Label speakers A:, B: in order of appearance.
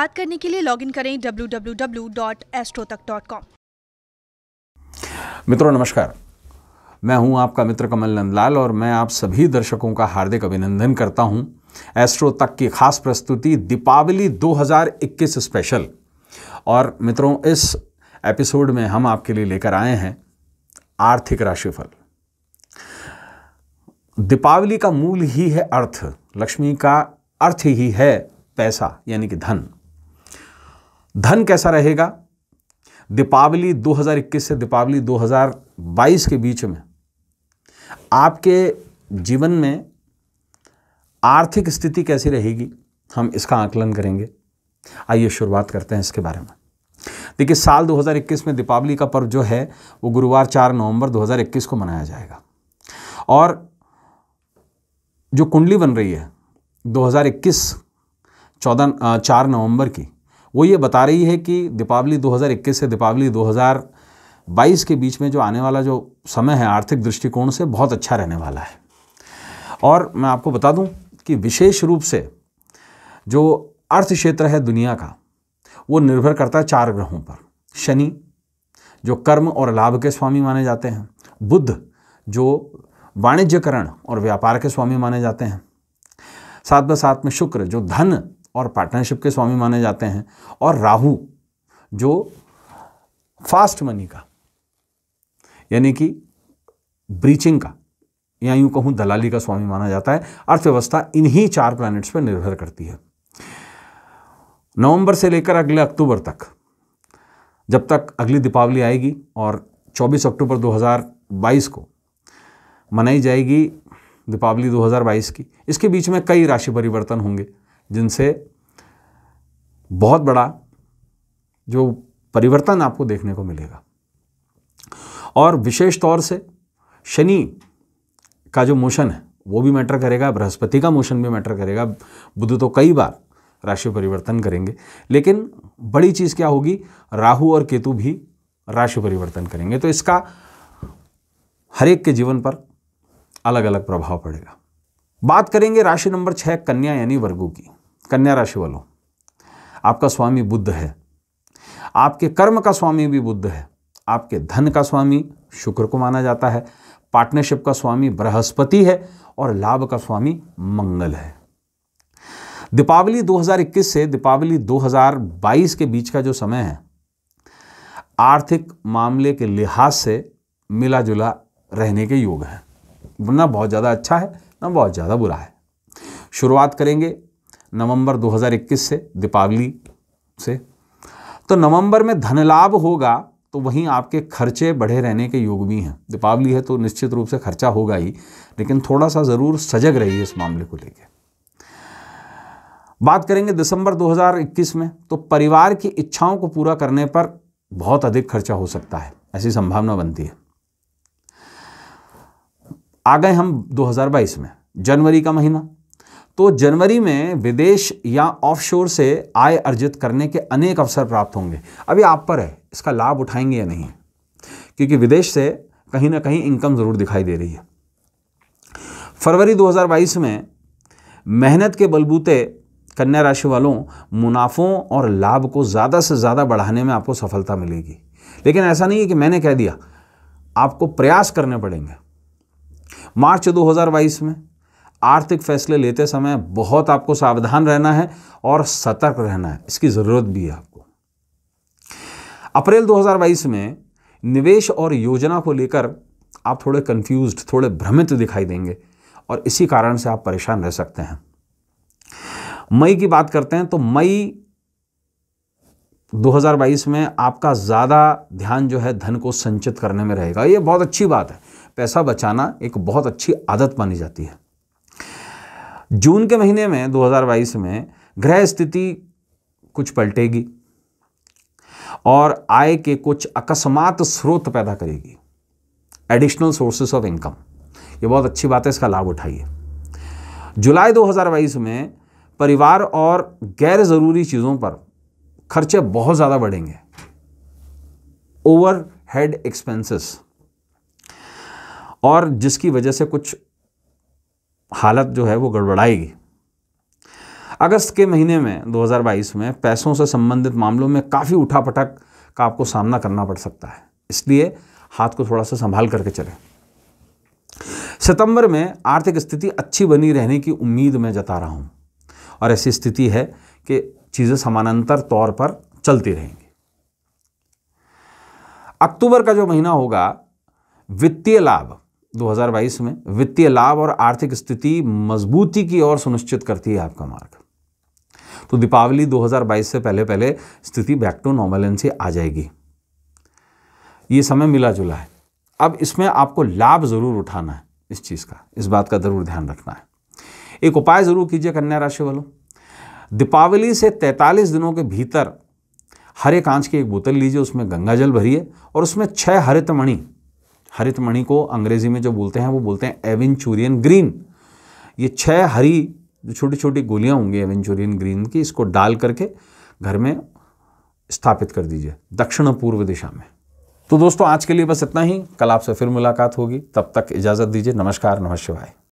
A: बात करने के लिए लॉगिन करें www.astrotak.com मित्रों नमस्कार मैं हूं आपका मित्र कमल नंदलाल और मैं आप सभी दर्शकों का हार्दिक अभिनंदन करता हूं एस्ट्रो तक की खास प्रस्तुति दीपावली 2021 स्पेशल और मित्रों इस एपिसोड में हम आपके लिए लेकर आए हैं आर्थिक राशिफल दीपावली का मूल ही है अर्थ लक्ष्मी का अर्थ ही है पैसा यानी कि धन धन कैसा रहेगा दीपावली 2021 से दीपावली 2022 के बीच में आपके जीवन में आर्थिक स्थिति कैसी रहेगी हम इसका आकलन करेंगे आइए शुरुआत करते हैं इसके बारे में देखिए साल 2021 में दीपावली का पर्व जो है वो गुरुवार 4 नवंबर 2021 को मनाया जाएगा और जो कुंडली बन रही है 2021 चौदह चार नवंबर की वो ये बता रही है कि दीपावली 2021 से दीपावली 2022 के बीच में जो आने वाला जो समय है आर्थिक दृष्टिकोण से बहुत अच्छा रहने वाला है और मैं आपको बता दूं कि विशेष रूप से जो अर्थ क्षेत्र है दुनिया का वो निर्भर करता है चार ग्रहों पर शनि जो कर्म और लाभ के स्वामी माने जाते हैं बुद्ध जो वाणिज्यकरण और व्यापार के स्वामी माने जाते हैं साथ में साथ में शुक्र जो धन और पार्टनरशिप के स्वामी माने जाते हैं और राहु जो फास्ट मनी का यानी कि ब्रीचिंग का या यूं कहूं दलाली का स्वामी माना जाता है अर्थव्यवस्था इन्हीं चार प्लैनेट्स पर निर्भर करती है नवंबर से लेकर अगले अक्टूबर तक जब तक अगली दीपावली आएगी और 24 अक्टूबर 2022 को मनाई जाएगी दीपावली 2022 की इसके बीच में कई राशि परिवर्तन होंगे जिनसे बहुत बड़ा जो परिवर्तन आपको देखने को मिलेगा और विशेष तौर से शनि का जो मोशन है वो भी मैटर करेगा बृहस्पति का मोशन भी मैटर करेगा बुध तो कई बार राशि परिवर्तन करेंगे लेकिन बड़ी चीज़ क्या होगी राहु और केतु भी राशि परिवर्तन करेंगे तो इसका हर एक के जीवन पर अलग अलग प्रभाव पड़ेगा बात करेंगे राशि नंबर छः कन्या यानी वर्गों की कन्या राशि वालों आपका स्वामी बुद्ध है आपके कर्म का स्वामी भी बुद्ध है आपके धन का स्वामी शुक्र को माना जाता है पार्टनरशिप का स्वामी बृहस्पति है और लाभ का स्वामी मंगल है दीपावली 2021 से दीपावली 2022 के बीच का जो समय है आर्थिक मामले के लिहाज से मिला जुला रहने के योग है ना बहुत ज़्यादा अच्छा है ना बहुत ज़्यादा बुरा है शुरुआत करेंगे नवंबर 2021 से दीपावली से तो नवंबर में धन लाभ होगा तो वहीं आपके खर्चे बढ़े रहने के योग भी हैं दीपावली है तो निश्चित रूप से खर्चा होगा ही लेकिन थोड़ा सा ज़रूर सजग रहिए इस मामले को लेकर बात करेंगे दिसंबर 2021 में तो परिवार की इच्छाओं को पूरा करने पर बहुत अधिक खर्चा हो सकता है ऐसी संभावना बनती है आ गए हम 2022 में जनवरी का महीना तो जनवरी में विदेश या ऑफशोर से आय अर्जित करने के अनेक अवसर प्राप्त होंगे अभी आप पर है इसका लाभ उठाएंगे या नहीं क्योंकि विदेश से कहीं ना कहीं इनकम ज़रूर दिखाई दे रही है फरवरी 2022 में मेहनत के बलबूते कन्या राशि वालों मुनाफों और लाभ को ज़्यादा से ज़्यादा बढ़ाने में आपको सफलता मिलेगी लेकिन ऐसा नहीं है कि मैंने कह दिया आपको प्रयास करने पड़ेंगे मार्च 2022 में आर्थिक फैसले लेते समय बहुत आपको सावधान रहना है और सतर्क रहना है इसकी ज़रूरत भी है आपको अप्रैल 2022 में निवेश और योजना को लेकर आप थोड़े कंफ्यूज थोड़े भ्रमित दिखाई देंगे और इसी कारण से आप परेशान रह सकते हैं मई की बात करते हैं तो मई 2022 में आपका ज़्यादा ध्यान जो है धन को संचित करने में रहेगा ये बहुत अच्छी बात है पैसा बचाना एक बहुत अच्छी आदत मानी जाती है जून के महीने में 2022 में ग्रह स्थिति कुछ पलटेगी और आय के कुछ अकस्मात स्रोत पैदा करेगी एडिशनल सोर्सेस ऑफ इनकम ये बहुत अच्छी बात है इसका लाभ उठाइए जुलाई 2022 में परिवार और गैर ज़रूरी चीज़ों पर खर्चे बहुत ज़्यादा बढ़ेंगे ओवर हेड एक्सपेंसेस और जिसकी वजह से कुछ हालत जो है वो गड़बड़ाएगी अगस्त के महीने में 2022 में पैसों से संबंधित मामलों में काफ़ी उठापटक का आपको सामना करना पड़ सकता है इसलिए हाथ को थोड़ा सा संभाल करके चलें सितंबर में आर्थिक स्थिति अच्छी बनी रहने की उम्मीद मैं जता रहा हूँ और ऐसी स्थिति है कि चीज़ें समानांतर तौर पर चलती रहेंगी अक्टूबर का जो महीना होगा वित्तीय लाभ 2022 में वित्तीय लाभ और आर्थिक स्थिति मजबूती की ओर सुनिश्चित करती है आपका मार्ग तो दीपावली 2022 से पहले पहले स्थिति बैक टू नॉर्मलेंसी आ जाएगी ये समय मिला जुला है अब इसमें आपको लाभ ज़रूर उठाना है इस चीज़ का इस बात का ज़रूर ध्यान रखना है एक उपाय ज़रूर कीजिए कन्या राशि वालों दीपावली से 43 दिनों के भीतर हरे कांच की एक बोतल लीजिए उसमें गंगा जल भरिए और उसमें छः हरित मणि हरित मणि को अंग्रेजी में जो बोलते हैं वो बोलते हैं एवेंचुरियन ग्रीन ये छह हरी जो छोटी छोटी गोलियां होंगी एवेंचुरियन ग्रीन की इसको डाल करके घर में स्थापित कर दीजिए दक्षिण पूर्व दिशा में तो दोस्तों आज के लिए बस इतना ही कल आपसे फिर मुलाकात होगी तब तक इजाज़त दीजिए नमस्कार नमः भाई